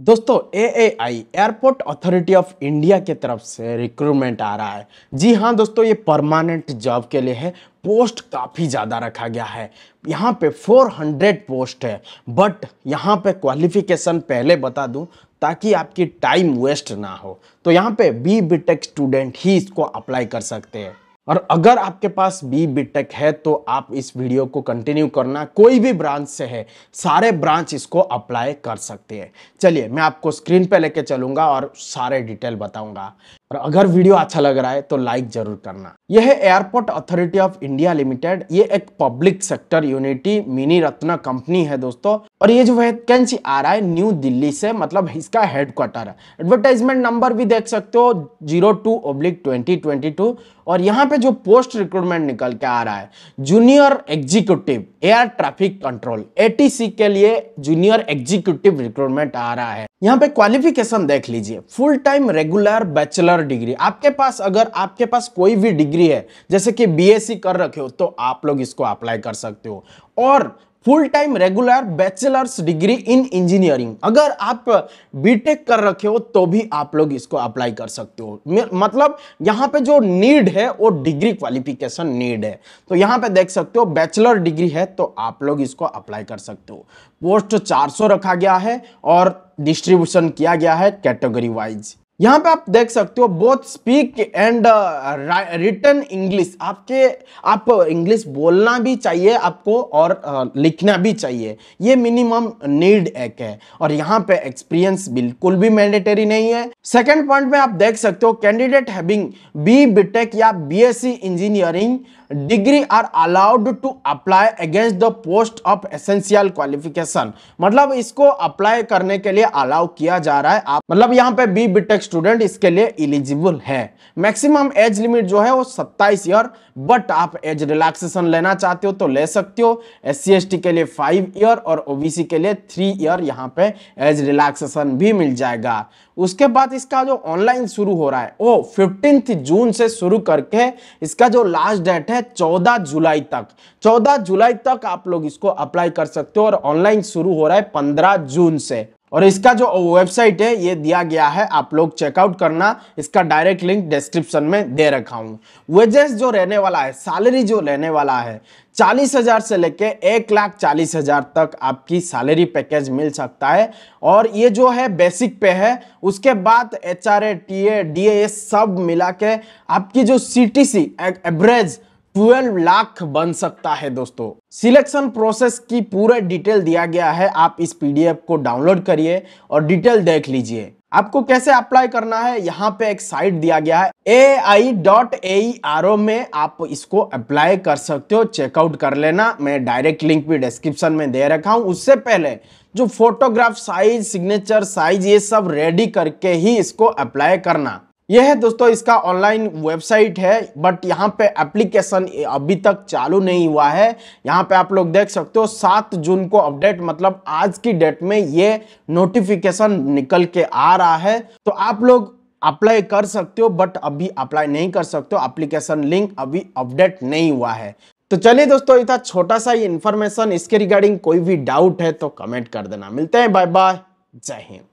दोस्तों A A I airport authority of India के तरफ से रिक्रूटमेंट आ रहा है जी हाँ दोस्तों ये परमानेंट जॉब के लिए है पोस्ट काफ़ी ज़्यादा रखा गया है यहाँ पे 400 पोस्ट है बट यहाँ पे क्वालिफिकेशन पहले बता दूँ ताकि आपकी टाइम वेस्ट ना हो तो यहाँ पे बी बी टेक स्टूडेंट ही इसको अप्लाई कर सकते हैं और अगर आपके पास बी बीटेक है तो आप इस वीडियो को कंटिन्यू करना कोई भी ब्रांच से है सारे ब्रांच इसको अप्लाई कर सकते हैं चलिए मैं आपको स्क्रीन पे लेके चलूंगा और सारे डिटेल बताऊंगा और अगर वीडियो अच्छा लग रहा है तो लाइक जरूर करना यह airport authority of India limited ये एक public sector unity mini Ratna company है दोस्तों और ये जो वैकेंसी आ रहा है न्यू दिल्ली से मतलब इसका हेडक्वार्टर है एडवर्टाइजमेंट नंबर भी देख सकते हो zero two oblique twenty twenty two और यहाँ पे जो पोस्ट रिक्रूटमेंट निकल के आ रहा है junior executive air traffic control ATC के लिए जूनियर एग्जीक्यूटिव रिक्रूटमेंट आ रहा है यहाँ पे क्वालिफिकेशन देख लीजिए full time regular bachelor degree आपके पास अगर आपके पास कोई भी डिग्री है जैसे कि बीएससी e कर रखे हो तो आप लोग इसको अप्लाई कर सकते हो और full time regular bachelors degree in engineering अगर आप बीटेक कर रखे हो तो भी आप लोग इसको अप्लाई कर सकते हो मतलब यहाँ पे जो नीड है वो डिग्री क्वालिफिकेशन नीड है तो यहाँ पे देख सकते हो बैचलर डिग्री है तो आप लोग इसको अप्लाई कर सकते हो पोस्ट 400 रखा गया है और डिस्ट्रीब्यूशन किया गया है कैटेगरी वाइज यहाँ पे आप देख सकते हो both speak and written English आपके आप इंग्लिश बोलना भी चाहिए आपको और uh, लिखना भी चाहिए ये मिनिमम नीड एक है और यहाँ पे एक्सपीरियंस बिल्कुल भी मैंडेटरी नहीं है सेकेंड पॉइंट में आप देख सकते हो कैंडिडेट हैविंग बी बीटेक या BSc engineering degree are allowed to apply against the post of essential qualification मतलब इसको अप्लाई करने के लिए अलाउ किया जा रहा है आप मतलब यहाँ पे बी बीटेक स्टूडेंट इसके लिए इलिजिबल है मैक्सिमम एज लिमिट जो है वो 27 ईयर बट आप एज रिलैक्सेशन लेना चाहते हो तो ले सकते हो एस सी के लिए फाइव ईयर और ओ के लिए थ्री ईयर यहाँ पे एज रिलैक्सेशन भी मिल जाएगा उसके बाद इसका जो ऑनलाइन शुरू हो रहा है वो फिफ्टींथ जून से शुरू करके इसका जो लास्ट डेट है चौदह जुलाई तक चौदह जुलाई तक आप लोग इसको अप्लाई कर सकते हो और ऑनलाइन शुरू हो रहा है पंद्रह जून से और इसका जो वेबसाइट है ये दिया गया है आप लोग चेकआउट करना इसका डायरेक्ट लिंक डिस्क्रिप्शन में दे रखा हूँ वेजेस जो रहने वाला है सैलरी जो रहने वाला है चालीस हजार से लेके एक लाख चालीस हजार तक आपकी सैलरी पैकेज मिल सकता है और ये जो है बेसिक पे है उसके बाद H R A T A D A सब मिला के आपकी जो C T C average 12 lakh बन सकता है दोस्तों सिलेक्शन प्रोसेस की पूरा डिटेल दिया गया है आप इस पीडीएफ को डाउनलोड करिए और डिटेल देख लीजिए आपको कैसे अप्लाई करना है यहाँ पे एक साइट दिया गया है ए I dot A R O में आप इसको अप्लाई कर सकते हो चेकआउट कर लेना मैं डायरेक्ट लिंक भी डिस्क्रिप्शन में दे रखा हूँ उससे पहले जो फोटोग्राफ साइज सिग्नेचर साइज ये सब रेडी करके ही इसको अप्लाई करना यह है दोस्तों इसका ऑनलाइन वेबसाइट है बट यहाँ पे एप्लीकेशन अभी तक चालू नहीं हुआ है यहाँ पे आप लोग देख सकते हो सात जून को अपडेट मतलब आज की डेट में ये नोटिफिकेशन निकल के आ रहा है तो आप लोग अप्लाई कर सकते हो बट अभी अप्लाई नहीं कर सकते हो एप्लीकेशन लिंक अभी अपडेट नहीं हुआ है तो चलिए दोस्तों इतना छोटा सा इन्फॉर्मेशन इसके रिगार्डिंग कोई भी डाउट है तो कमेंट कर देना मिलते हैं बाय बाय जय हिंद